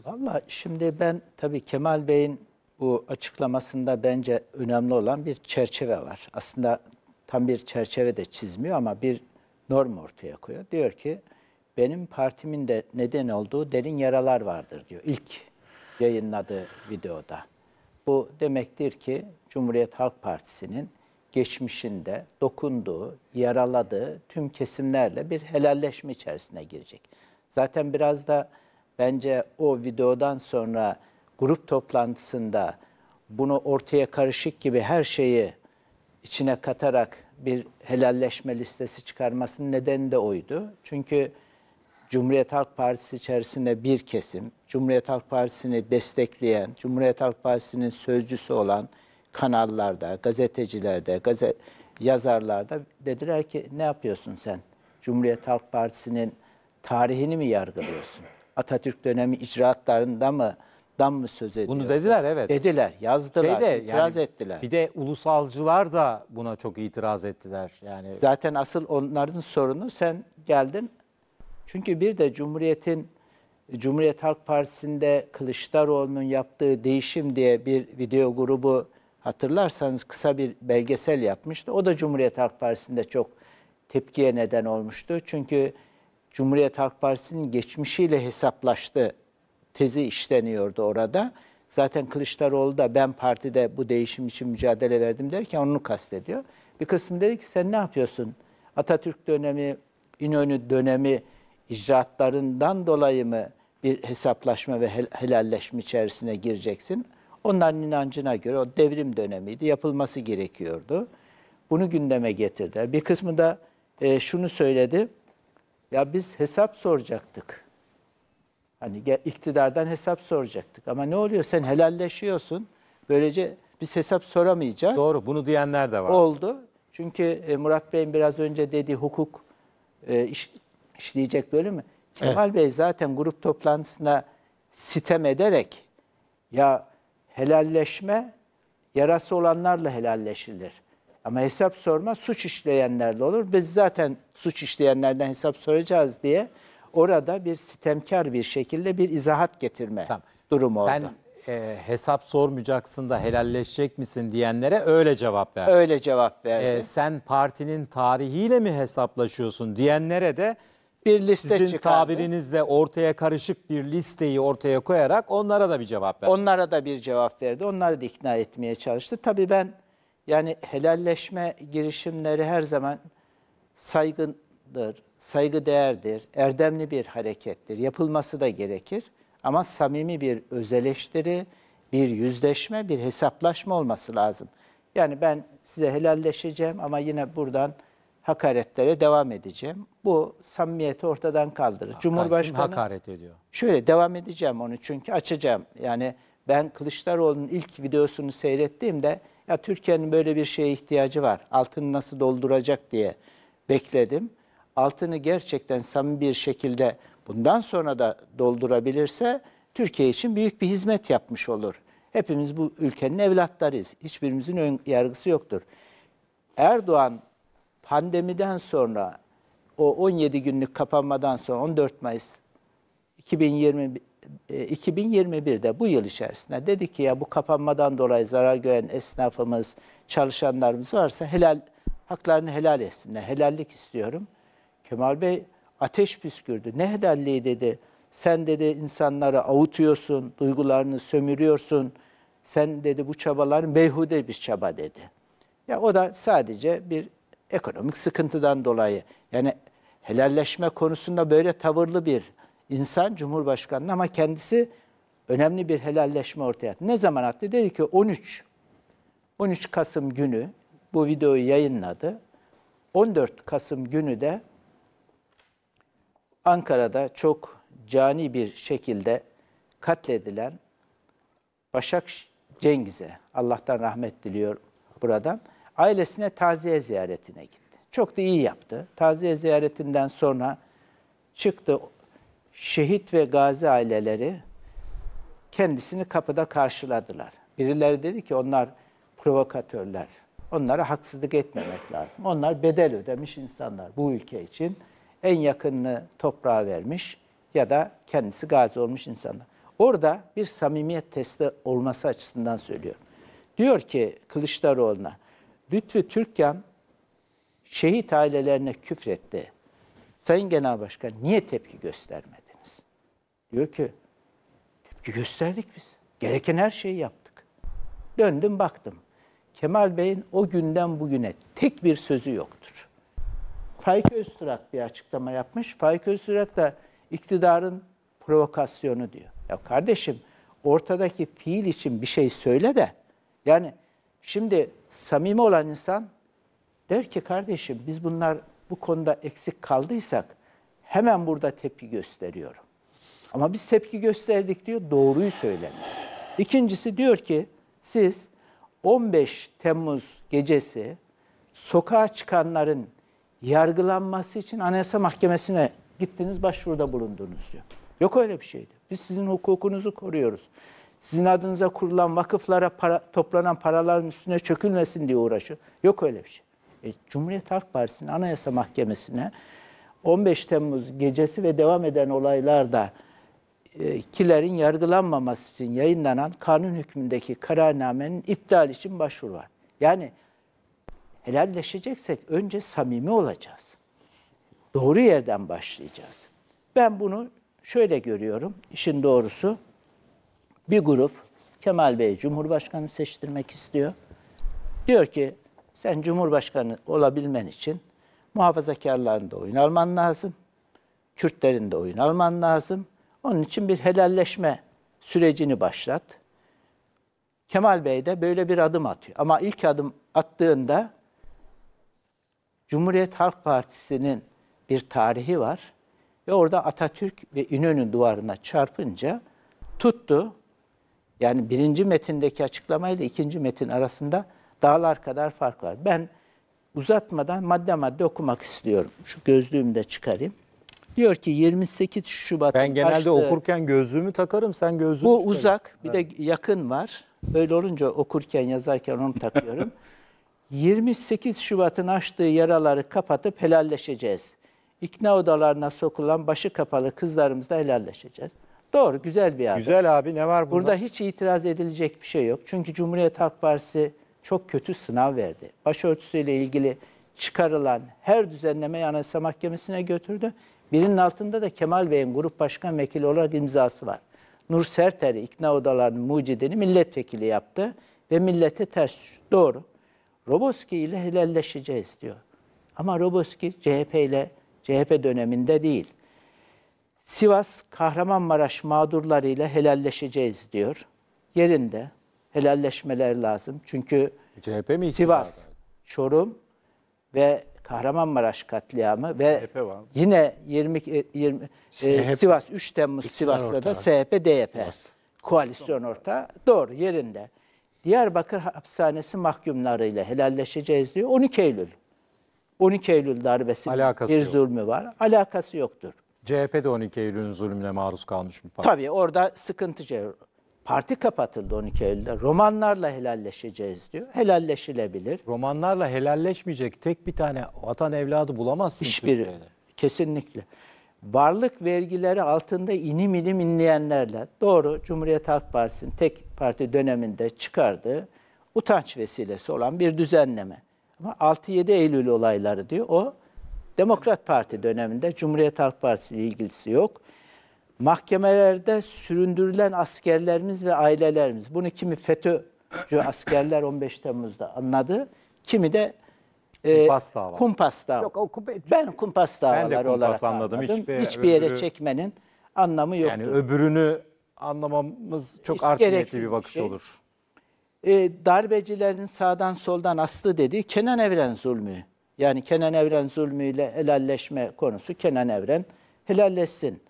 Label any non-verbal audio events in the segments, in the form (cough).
ediyorsun? Valla şimdi ben tabii Kemal Bey'in bu açıklamasında bence önemli olan bir çerçeve var. Aslında tam bir çerçeve de çizmiyor ama bir norm ortaya koyuyor. Diyor ki benim partimin de neden olduğu derin yaralar vardır diyor ilk yayınladığı videoda. Bu demektir ki Cumhuriyet Halk Partisi'nin geçmişinde dokunduğu, yaraladığı tüm kesimlerle bir helalleşme içerisine girecek. Zaten biraz da Bence o videodan sonra grup toplantısında bunu ortaya karışık gibi her şeyi içine katarak bir helalleşme listesi çıkarmasının nedeni de oydu. Çünkü Cumhuriyet Halk Partisi içerisinde bir kesim, Cumhuriyet Halk Partisi'ni destekleyen, Cumhuriyet Halk Partisi'nin sözcüsü olan kanallarda, gazetecilerde, gazet yazarlarda dediler ki ne yapıyorsun sen? Cumhuriyet Halk Partisi'nin tarihini mi yargılıyorsun? Atatürk dönemi icraatlarında mı dan mı söz ediyor? Bunu dediler evet. Dediler, yazdılar, Şeyde, itiraz yani, ettiler. Bir de ulusalcılar da buna çok itiraz ettiler. Yani Zaten asıl onların sorunu sen geldin. Çünkü bir de Cumhuriyet'in Cumhuriyet Halk Partisi'nde Kılıçdaroğlu'nun yaptığı değişim diye bir video grubu hatırlarsanız kısa bir belgesel yapmıştı. O da Cumhuriyet Halk Partisi'nde çok tepkiye neden olmuştu. Çünkü Cumhuriyet Halk Partisi'nin geçmişiyle hesaplaştı tezi işleniyordu orada. Zaten Kılıçdaroğlu da ben partide bu değişim için mücadele verdim derken onu kastediyor. Bir kısmı dedi ki sen ne yapıyorsun? Atatürk dönemi, İnönü dönemi icraatlarından dolayı mı bir hesaplaşma ve helalleşme içerisine gireceksin? Onların inancına göre o devrim dönemiydi, yapılması gerekiyordu. Bunu gündeme getirdiler. Bir kısmı da e, şunu söyledi, ya biz hesap soracaktık. Hani iktidardan hesap soracaktık. Ama ne oluyor? Sen helalleşiyorsun. Böylece biz hesap soramayacağız. Doğru bunu diyenler de var. Oldu. Çünkü e, Murat Bey'in biraz önce dediği hukuk e, işleyecek işleyecek bölümü. Kemal evet. Bey zaten grup toplantısına sitem ederek ya helalleşme yarası olanlarla helalleşilir. Ama hesap sorma suç işleyenlerde olur. Biz zaten suç işleyenlerden hesap soracağız diye orada bir sistemkar bir şekilde bir izahat getirme tamam. durumu Sen... oldu e, hesap sormayacaksın da helalleşecek misin diyenlere öyle cevap verdi. Öyle cevap e, verdi. E, sen partinin tarihiyle mi hesaplaşıyorsun diyenlere de bir liste sizin çıkardı. tabirinizle ortaya karışık bir listeyi ortaya koyarak onlara da bir cevap verdi. Onlara da bir cevap verdi. Onları da ikna etmeye çalıştı. Tabii ben yani helalleşme girişimleri her zaman saygındır, saygı değerdir, erdemli bir harekettir. Yapılması da gerekir ama samimi bir özeleştiri, bir yüzleşme, bir hesaplaşma olması lazım. Yani ben size helalleşeceğim ama yine buradan hakaretlere devam edeceğim. Bu samimiyeti ortadan kaldırır. Hakaret, Cumhurbaşkanı hakaret ediyor. Şöyle devam edeceğim onu çünkü açacağım. Yani ben Kılıçdaroğlu'nun ilk videosunu seyrettiğimde ya Türkiye'nin böyle bir şeye ihtiyacı var. Altını nasıl dolduracak diye bekledim. Altını gerçekten samimi bir şekilde bundan sonra da doldurabilirse Türkiye için büyük bir hizmet yapmış olur. Hepimiz bu ülkenin evlatlarıyız. Hiçbirimizin ön yargısı yoktur. Erdoğan pandemiden sonra o 17 günlük kapanmadan sonra 14 Mayıs 2020 2021'de e, bu yıl içerisinde dedi ki ya bu kapanmadan dolayı zarar gören esnafımız, çalışanlarımız varsa helal haklarını helal etsinler. Helallik istiyorum. Kemal Bey ateş püskürdü. Ne helalliği dedi. Sen dedi insanları avutuyorsun, duygularını sömürüyorsun. Sen dedi bu çabaların beyhude bir çaba dedi. Ya o da sadece bir ekonomik sıkıntıdan dolayı. Yani helalleşme konusunda böyle tavırlı bir insan Cumhurbaşkanı ama kendisi önemli bir helalleşme ortaya attı. Ne zaman attı? Dedi ki 13 13 Kasım günü bu videoyu yayınladı. 14 Kasım günü de Ankara'da çok cani bir şekilde katledilen Başak Cengiz'e Allah'tan rahmet diliyor buradan. Ailesine taziye ziyaretine gitti. Çok da iyi yaptı. Taziye ziyaretinden sonra çıktı şehit ve gazi aileleri kendisini kapıda karşıladılar. Birileri dedi ki onlar provokatörler. Onlara haksızlık etmemek lazım. Onlar bedel ödemiş insanlar bu ülke için. En yakınını toprağa vermiş ya da kendisi gazi olmuş insanlar. Orada bir samimiyet testi olması açısından söylüyorum. Diyor ki Kılıçdaroğlu'na, Lütfü Türkkan şehit ailelerine küfretti. Sayın Genel Başkan niye tepki göstermedi? Diyor ki tepki gösterdik biz. Gereken her şeyi yaptık. Döndüm baktım. Kemal Bey'in o günden bugüne tek bir sözü yoktur. Faik Öztürk bir açıklama yapmış. Faik Öztürk da iktidarın provokasyonu diyor. Ya kardeşim ortadaki fiil için bir şey söyle de yani şimdi samimi olan insan der ki kardeşim biz bunlar bu konuda eksik kaldıysak hemen burada tepki gösteriyorum. Ama biz tepki gösterdik diyor, doğruyu söyledi. İkincisi diyor ki siz 15 Temmuz gecesi sokağa çıkanların yargılanması için Anayasa Mahkemesi'ne gittiniz, başvuruda bulundunuz diyor. Yok öyle bir şeydi. Biz sizin hukukunuzu koruyoruz. Sizin adınıza kurulan vakıflara para, toplanan paraların üstüne çökülmesin diye uğraşıyor. Yok öyle bir şey. E, Cumhuriyet Halk Partisi'nin Anayasa Mahkemesi'ne 15 Temmuz gecesi ve devam eden olaylarda e, kilerin yargılanmaması için yayınlanan kanun hükmündeki kararnamenin iptal için başvuru var. Yani helalleşeceksek önce samimi olacağız. Doğru yerden başlayacağız. Ben bunu şöyle görüyorum. İşin doğrusu bir grup Kemal Bey Cumhurbaşkanı seçtirmek istiyor. Diyor ki sen Cumhurbaşkanı olabilmen için muhafazakarların da oyun alman lazım. Kürtlerin de oyun alman lazım. Onun için bir helalleşme sürecini başlat. Kemal Bey de böyle bir adım atıyor. Ama ilk adım attığında Cumhuriyet Halk Partisi'nin bir tarihi var. Ve orada Atatürk ve İnönü duvarına çarpınca tuttu. Yani birinci metindeki açıklamayla ikinci metin arasında dağlar kadar fark var. Ben uzatmadan madde madde okumak istiyorum. Şu gözlüğümü de çıkarayım. Diyor ki 28 Şubat'ın Ben genelde açtığı, okurken gözlüğümü takarım, sen gözlüğünü Bu çıkarım. uzak, bir evet. de yakın var. Öyle olunca okurken, yazarken onu takıyorum. 28 (laughs) Şubat'ın açtığı yaraları kapatıp helalleşeceğiz. İkna odalarına sokulan başı kapalı kızlarımızla helalleşeceğiz. Doğru, güzel bir abi. Güzel abi, ne var burada? Burada hiç itiraz edilecek bir şey yok. Çünkü Cumhuriyet Halk Partisi çok kötü sınav verdi. Başörtüsüyle ilgili çıkarılan her düzenlemeyi Anayasa Mahkemesi'ne götürdü. Birinin altında da Kemal Bey'in grup başkan vekili olarak imzası var. Nur Serter, ikna odalarının mucidini milletvekili yaptı ve millete ters Doğru. Roboski ile helalleşeceğiz diyor. Ama Roboski CHP ile CHP döneminde değil. Sivas Kahramanmaraş mağdurlarıyla helalleşeceğiz diyor. Yerinde helalleşmeler lazım. Çünkü CHP mi Sivas, Çorum ve Kahramanmaraş katliamı ve yine 20, 20 e, e Sivas 3 Temmuz Sivas'ta da SHP DYP koalisyon orta doğru yerinde. Diyarbakır hapishanesi mahkumlarıyla helalleşeceğiz diyor 12 Eylül. 12 Eylül darbesi Alakası bir yok. var. Alakası yoktur. CHP de 12 Eylül'ün zulmüne maruz kalmış mı parti. Tabii orada sıkıntı Parti kapatıldı 12 Eylül'de. Romanlarla helalleşeceğiz diyor. Helalleşilebilir. Romanlarla helalleşmeyecek tek bir tane vatan evladı bulamazsın. Hiçbir, Türkiye'de. kesinlikle. Varlık vergileri altında inim inim inleyenlerle, doğru Cumhuriyet Halk Partisi'nin tek parti döneminde çıkardığı utanç vesilesi olan bir düzenleme. Ama 6-7 Eylül olayları diyor. O Demokrat Parti döneminde Cumhuriyet Halk Partisi ile ilgisi yok mahkemelerde süründürülen askerlerimiz ve ailelerimiz. Bunu kimi FETÖ'cü askerler 15 Temmuz'da anladı. Kimi de e, kumpas dava. Kumpas dava. Yok, o kumpa... Ben kumpas davaları ben kumpas olarak anladım. anladım. Hiçbir, Hiçbir yere çekmenin anlamı yoktur. Yani öbürünü anlamamız çok art niyetli bir bakış şey. olur. E, darbecilerin sağdan soldan astı dediği Kenan Evren zulmü. Yani Kenan Evren zulmüyle helalleşme konusu Kenan Evren helalleşsin.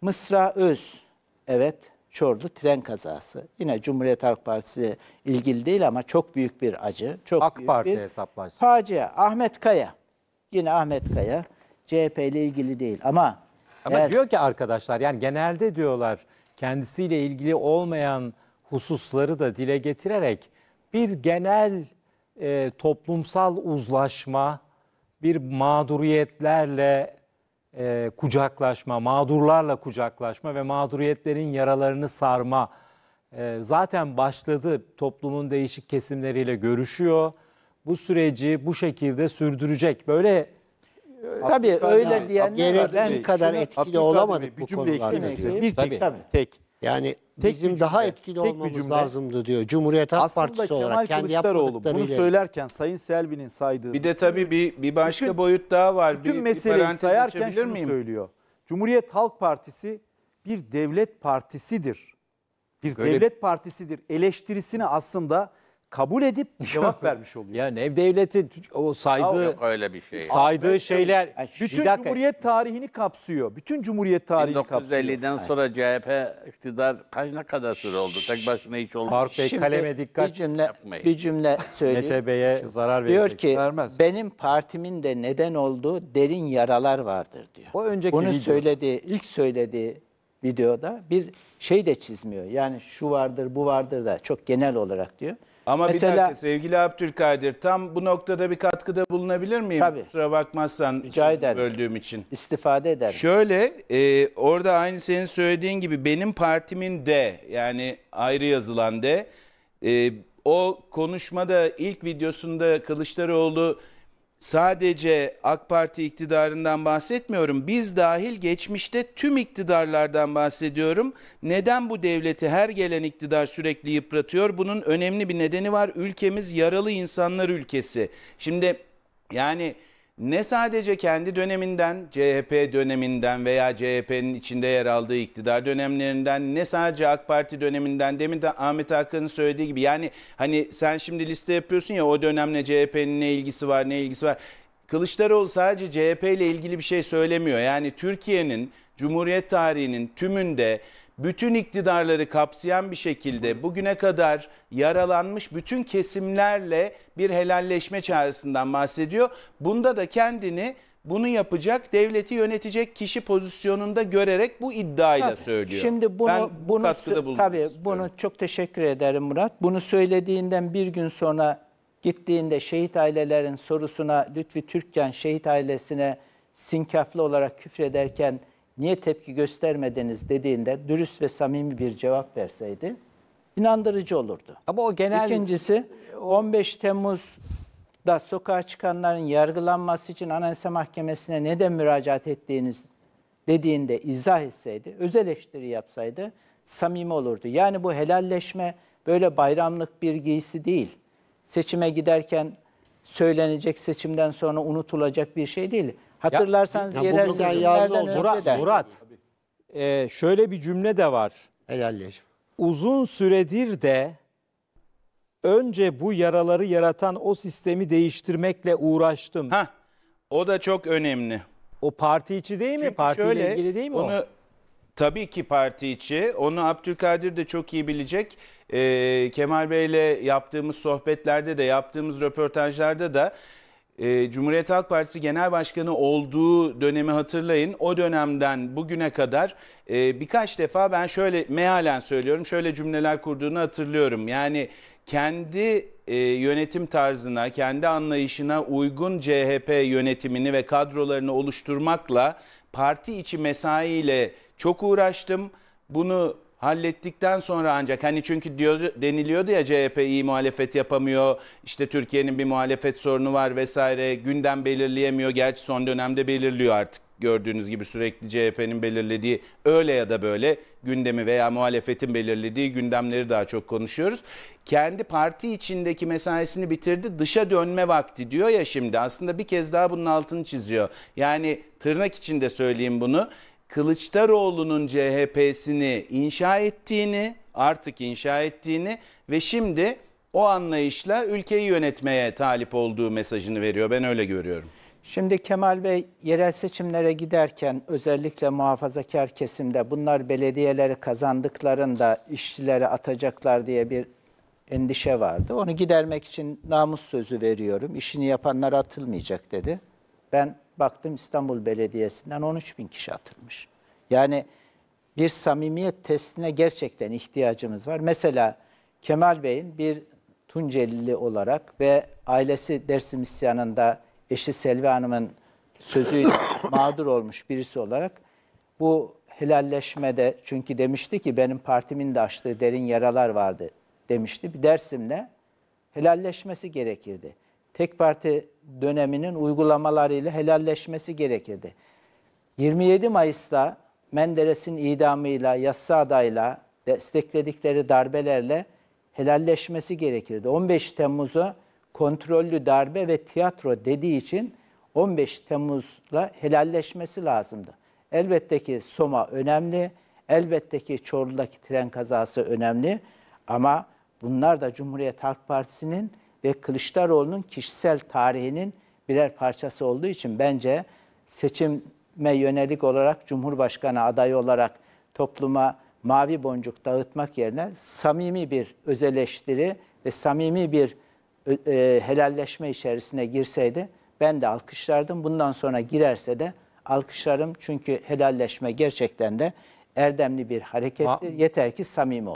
Mısra Öz, evet Çorlu tren kazası. Yine Cumhuriyet Halk Partisi ile ilgili değil ama çok büyük bir acı. Çok AK Parti bir hesaplaşsın. Facia. Ahmet Kaya. Yine Ahmet Kaya. CHP ile ilgili değil ama... Ama eğer... diyor ki arkadaşlar yani genelde diyorlar kendisiyle ilgili olmayan hususları da dile getirerek bir genel e, toplumsal uzlaşma, bir mağduriyetlerle e, kucaklaşma, mağdurlarla kucaklaşma ve mağduriyetlerin yaralarını sarma e, zaten başladı. Toplumun değişik kesimleriyle görüşüyor. Bu süreci bu şekilde sürdürecek. Böyle e, Tabii öyle diyenler var. kadar etkili olamadı bu konularda. Bir cümle eklemek tek. Tabii. Yani tek bizim cümle, daha etkili olmamız cümle, lazımdı diyor Cumhuriyet Halk Partisi Kemal olarak kendi Kılıçdaroğlu bunu söylerken Sayın Selvi'nin saydığı Bir de tabii bir bir başka bütün, boyut daha var. Bütün bir, meseleyi bir sayarken şunu miyim? söylüyor. Cumhuriyet Halk Partisi bir devlet partisidir. Bir Öyle... devlet partisidir. Eleştirisini aslında kabul edip cevap (laughs) vermiş oluyor. Yani ev devletin o saydığı Yok öyle bir şey. saydığı şeyler Yani bütün dakika. Cumhuriyet tarihini kapsıyor. Bütün Cumhuriyet tarihini kapsıyor. 1950'den sonra CHP iktidar kaç ne kadar süre oldu? Tek başına hiç olmadı. Park Bey Şimdi kaleme dikkat. Bir cümle, Yapmayın. bir cümle söyleyeyim. NTB'ye zarar verecek. diyor ki Vermez. benim partimin de neden olduğu derin yaralar vardır diyor. O önceki Bunu video. söyledi, ilk söyledi videoda bir şey de çizmiyor. Yani şu vardır, bu vardır da çok genel olarak diyor. Ama Mesela, bir dakika sevgili Abdülkadir tam bu noktada bir katkıda bulunabilir miyim? Tabii. Kusura bakmazsan Rica ederim. böldüğüm için. İstifade ederim. Şöyle e, orada aynı senin söylediğin gibi benim partimin de yani ayrı yazılan de e, o konuşmada ilk videosunda Kılıçdaroğlu sadece AK Parti iktidarından bahsetmiyorum. Biz dahil geçmişte tüm iktidarlardan bahsediyorum. Neden bu devleti her gelen iktidar sürekli yıpratıyor? Bunun önemli bir nedeni var. Ülkemiz yaralı insanlar ülkesi. Şimdi yani ne sadece kendi döneminden, CHP döneminden veya CHP'nin içinde yer aldığı iktidar dönemlerinden, ne sadece AK Parti döneminden, demin de Ahmet Hakan'ın söylediği gibi. Yani hani sen şimdi liste yapıyorsun ya o dönemle CHP'nin ne ilgisi var, ne ilgisi var. Kılıçdaroğlu sadece CHP ile ilgili bir şey söylemiyor. Yani Türkiye'nin, Cumhuriyet tarihinin tümünde bütün iktidarları kapsayan bir şekilde bugüne kadar yaralanmış bütün kesimlerle bir helalleşme çağrısından bahsediyor. Bunda da kendini bunu yapacak, devleti yönetecek kişi pozisyonunda görerek bu iddiayla tabii, söylüyor. Şimdi bunu, ben bunu katkıda bulundum. Tabii istiyorum. bunu çok teşekkür ederim Murat. Bunu söylediğinden bir gün sonra gittiğinde şehit ailelerin sorusuna Lütfi Türkken şehit ailesine sinkaflı olarak küfrederken niye tepki göstermediniz dediğinde dürüst ve samimi bir cevap verseydi inandırıcı olurdu. Ama o genel... İkincisi 15 Temmuz'da sokağa çıkanların yargılanması için Anayasa Mahkemesi'ne neden müracaat ettiğiniz dediğinde izah etseydi, öz eleştiri yapsaydı samimi olurdu. Yani bu helalleşme böyle bayramlık bir giysi değil. Seçime giderken söylenecek, seçimden sonra unutulacak bir şey değil. Hatırlarsanız Ya- ya yerel seçimlerden Murat, de Murat e, şöyle bir cümle de var. Helalleşme. Uzun süredir de önce bu yaraları yaratan o sistemi değiştirmekle uğraştım. Ha, o da çok önemli. O parti içi değil mi? Çünkü Partiyle ilgili değil mi onu, o? Tabii ki parti içi. Onu Abdülkadir de çok iyi bilecek. Ee, Kemal Bey'le yaptığımız sohbetlerde de, yaptığımız röportajlarda da e, Cumhuriyet Halk Partisi Genel Başkanı olduğu dönemi hatırlayın. O dönemden bugüne kadar e, birkaç defa ben şöyle mealen söylüyorum şöyle cümleler kurduğunu hatırlıyorum. Yani kendi e, yönetim tarzına, kendi anlayışına uygun CHP yönetimini ve kadrolarını oluşturmakla parti içi mesaiyle çok uğraştım. Bunu hallettikten sonra ancak hani çünkü diyordu, deniliyordu ya CHP iyi muhalefet yapamıyor. işte Türkiye'nin bir muhalefet sorunu var vesaire. Gündem belirleyemiyor. Gerçi son dönemde belirliyor artık. Gördüğünüz gibi sürekli CHP'nin belirlediği öyle ya da böyle gündemi veya muhalefetin belirlediği gündemleri daha çok konuşuyoruz. Kendi parti içindeki mesaisini bitirdi. Dışa dönme vakti diyor ya şimdi. Aslında bir kez daha bunun altını çiziyor. Yani tırnak içinde söyleyeyim bunu Kılıçdaroğlu'nun CHP'sini inşa ettiğini, artık inşa ettiğini ve şimdi o anlayışla ülkeyi yönetmeye talip olduğu mesajını veriyor. Ben öyle görüyorum. Şimdi Kemal Bey yerel seçimlere giderken özellikle muhafazakar kesimde bunlar belediyeleri kazandıklarında işçileri atacaklar diye bir endişe vardı. Onu gidermek için namus sözü veriyorum. İşini yapanlar atılmayacak dedi. Ben baktım İstanbul Belediyesi'nden 13 bin kişi atılmış. Yani bir samimiyet testine gerçekten ihtiyacımız var. Mesela Kemal Bey'in bir Tuncelili olarak ve ailesi Dersim isyanında eşi Selvi Hanım'ın sözü (coughs) mağdur olmuş birisi olarak bu helalleşmede çünkü demişti ki benim partimin de açtığı derin yaralar vardı demişti. Bir Dersim'le helalleşmesi gerekirdi. Tek parti döneminin uygulamalarıyla helalleşmesi gerekirdi. 27 Mayıs'ta Menderes'in idamıyla, Yassıada'yla, destekledikleri darbelerle helalleşmesi gerekirdi. 15 Temmuz'u kontrollü darbe ve tiyatro dediği için 15 Temmuz'la helalleşmesi lazımdı. Elbette ki Soma önemli, elbette ki Çorlu'daki tren kazası önemli ama bunlar da Cumhuriyet Halk Partisi'nin ve Kılıçdaroğlu'nun kişisel tarihinin birer parçası olduğu için bence seçime yönelik olarak Cumhurbaşkanı adayı olarak topluma mavi boncuk dağıtmak yerine samimi bir öz eleştiri ve samimi bir e, e helalleşme içerisine girseydi ben de alkışlardım. Bundan sonra girerse de alkışlarım çünkü helalleşme gerçekten de erdemli bir harekettir. Yeter ki samimi ol.